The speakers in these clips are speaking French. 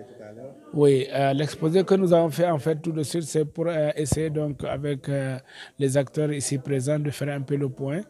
appreciate it. Oui, euh, l'exposé que nous avons fait en fait tout de suite, c'est pour euh, essayer donc avec euh, les acteurs ici présents de faire un peu le point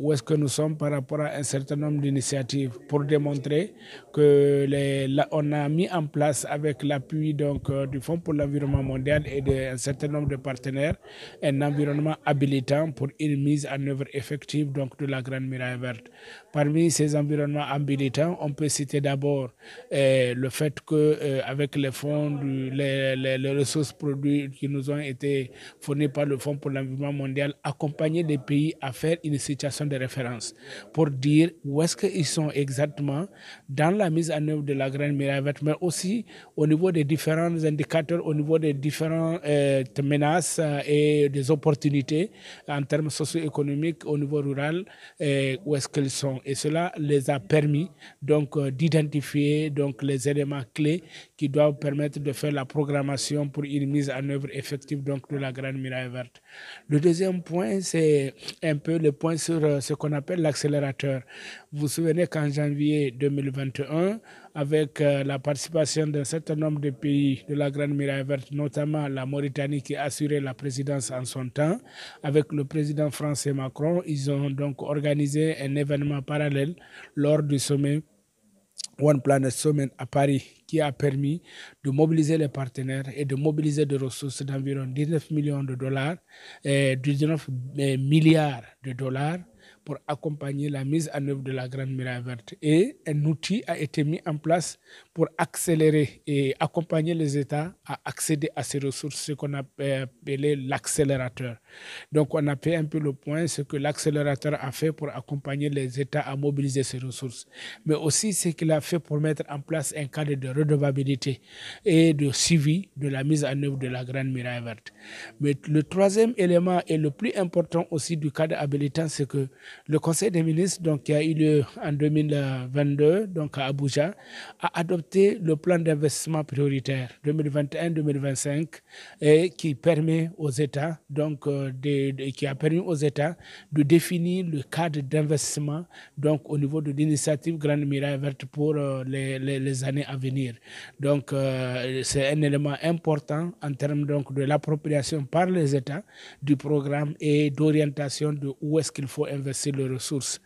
où est-ce que nous sommes par rapport à un certain nombre d'initiatives pour démontrer que les, on a mis en place avec l'appui donc du Fonds pour l'environnement mondial et d'un certain nombre de partenaires un environnement habilitant pour une mise en œuvre effective donc de la Grande miraille verte. Parmi ces environnements habilitants, on peut citer d'abord le fait que euh, avec les fonds, les, ressources produites qui nous ont été fournies par le Fonds pour l'environnement mondial, accompagner des pays à faire une situation de référence pour dire où est-ce qu'ils sont exactement dans la mise en œuvre de la Grande Muraille mais aussi au niveau des différents indicateurs, au niveau des différentes euh, menaces euh, et des opportunités en termes socio-économiques au niveau rural, et où est-ce qu'ils sont. Et cela les a permis donc d'identifier donc les éléments clés qui doivent permettre de faire la programmation pour une mise en œuvre effective donc, de la Grande miraille verte. Le deuxième point, c'est un peu le point sur euh, ce qu'on appelle l'accélérateur. Vous vous souvenez qu'en janvier 2021, avec euh, la participation d'un certain nombre de pays de la Grande miraille verte, notamment la Mauritanie qui assurait la présidence en son temps, avec le président français Macron, ils ont donc organisé un événement parallèle lors du sommet One Planet Summit à Paris qui a permis de mobiliser les partenaires et de mobiliser des ressources d'environ 19 millions de dollars, et euh, 19 euh, milliards de dollars pour accompagner la mise en œuvre de la Grande Muraille verte. Et un outil a été mis en place pour accélérer et accompagner les États à accéder à ces ressources, ce qu'on appelait l'accélérateur. Donc on a fait un peu le point, ce que l'accélérateur a fait pour accompagner les États à mobiliser ces ressources, mais aussi ce qu'il a fait pour mettre en place un cadre de redevabilité et de suivi de la mise en œuvre de la Grande Muraille verte. Mais le troisième élément et le plus important aussi du cadre habilitant, c'est que le Conseil des ministres, donc, qui a eu lieu en 2022, donc à Abuja, a adopté le plan d'investissement prioritaire 2021-2025 et qui permet aux États, donc, euh, qui a permis aux États de définir le cadre d'investissement, donc, au niveau de l'initiative Grande Miraille Verte pour euh, les, années à venir. Donc, euh, c'est un élément important en termes, donc, de l'appropriation par les États du programme et d'orientation de où est-ce qu'il faut investir de ressources.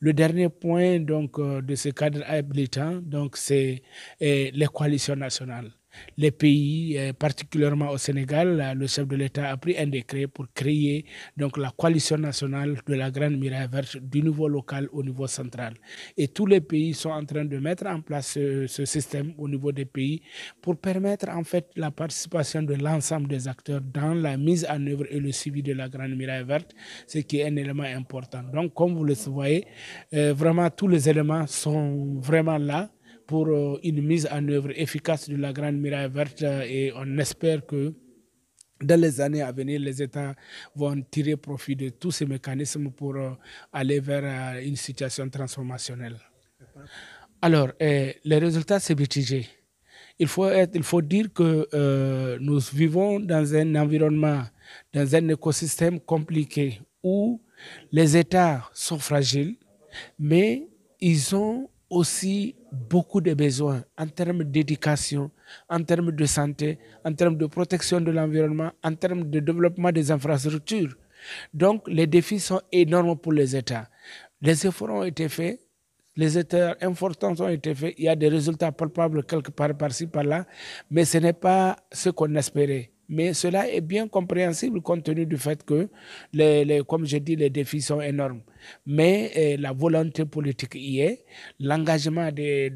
Le dernier point donc, euh, de ce cadre habilitant, donc, c'est eh, les coalitions nationales les pays, euh, particulièrement au Sénégal, le chef de l'État a pris un décret pour créer donc la coalition nationale de la Grande miraille Verte du niveau local au niveau central. Et tous les pays sont en train de mettre en place euh, ce, système au niveau des pays pour permettre en fait la participation de l'ensemble des acteurs dans la mise en œuvre et le suivi de la Grande miraille Verte, ce qui est un élément important. Donc, comme vous le voyez, euh, vraiment tous les éléments sont vraiment là pour euh, une mise en œuvre efficace de la Grande Muraille verte euh, et on espère que dans les années à venir, les États vont tirer profit de tous ces mécanismes pour euh, aller vers une situation transformationnelle. Alors, les résultats, c'est mitigé. Il faut, il faut dire que nous vivons dans un environnement, dans un écosystème compliqué où les États sont fragiles, mais ils ont aussi beaucoup de besoins en termes d'éducation, en termes de santé, en termes de protection de l'environnement, en termes de développement des infrastructures. Donc, les défis sont énormes pour les États. Les efforts ont été faits, les efforts importants ont été faits, il y a des résultats palpables quelque part par-ci, par-là, mais ce n'est pas ce qu'on espérait. Mais cela est bien compréhensible compte tenu du fait que, les, comme je dis, les défis sont énormes mais euh, la volonté politique y est, l'engagement des,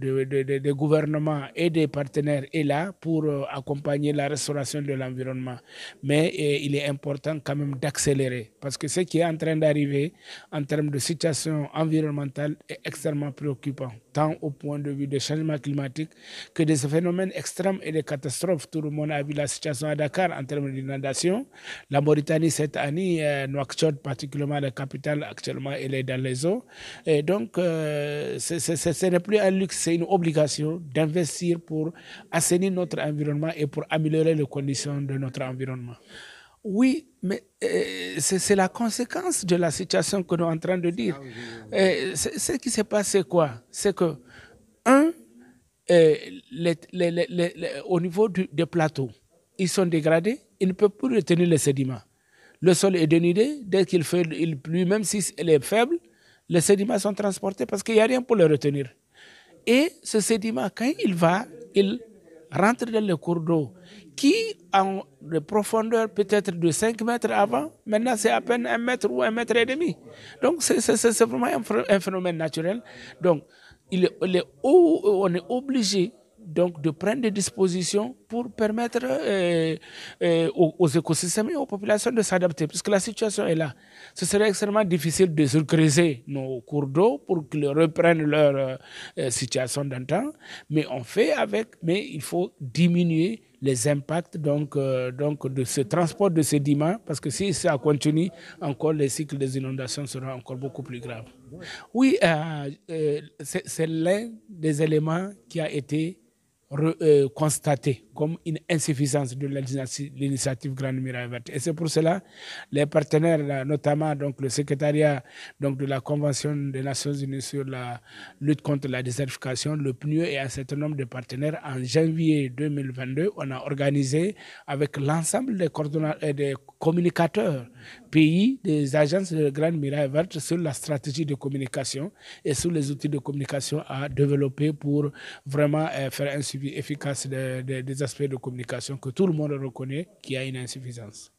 gouvernements et des partenaires est là pour euh, accompagner la restauration de l'environnement. Mais euh, il est important quand même d'accélérer, parce que ce qui est en train d'arriver en termes de situation environnementale est extrêmement préoccupant, tant au point de vue des changements climatiques que des phénomènes extrêmes et des catastrophes. Tout le monde a vu la situation à Dakar en termes d'inondation. La Mauritanie cette année, Nouakchott particulièrement la capitale actuellement, elle est dans les eaux. Et donc, euh, ce n'est plus un luxe, c'est une obligation d'investir pour assainir notre environnement et pour améliorer les conditions de notre environnement. Oui, mais euh, c'est la conséquence de la situation que nous sommes en train de dire. Ah ce qui s'est passé, quoi C'est que, un, euh, au niveau des plateaux, ils sont dégradés, ils ne peuvent plus retenir les sédiments le sol est dénudé, dès qu'il fait il pluie, même si elle est faible, les sédiments sont transportés parce qu'il n'y a rien pour le retenir. Et ce sédiment, quand il va, il rentre dans le cours d'eau qui en profondeur peut-être de 5 mètres avant, maintenant c'est à peine 1 mètre ou un mètre et demi. Donc c'est vraiment un phénomène naturel. Donc il, on est obligé donc de prendre des dispositions pour permettre euh, euh, aux, écosystèmes et aux populations de s'adapter, puisque la situation est là. Ce serait extrêmement difficile de surcriser nos cours d'eau pour qu'ils reprennent leur euh, situation d'antan, mais on fait avec, mais il faut diminuer les impacts donc, donc de ce transport de sédiments, parce que si ça continue, encore les cycles des inondations seront encore beaucoup plus graves. Oui, c'est l'un des éléments qui a été euh, constaté comme une insuffisance de l'initiative Grande Miraille Verte. Et c'est pour cela les partenaires, notamment donc, le secrétariat donc, de la Convention des Nations Unies sur la lutte contre la désertification, le PNUE et un certain nombre de partenaires, en janvier 2022, on a organisé avec l'ensemble des, euh, des communicateurs pays, des agences de Grande Miraille Verte sur la stratégie de communication et sur les outils de communication à développer pour vraiment euh, faire un suivi efficace des, des aspects de communication que tout le monde reconnaît qu'il y a une insuffisance.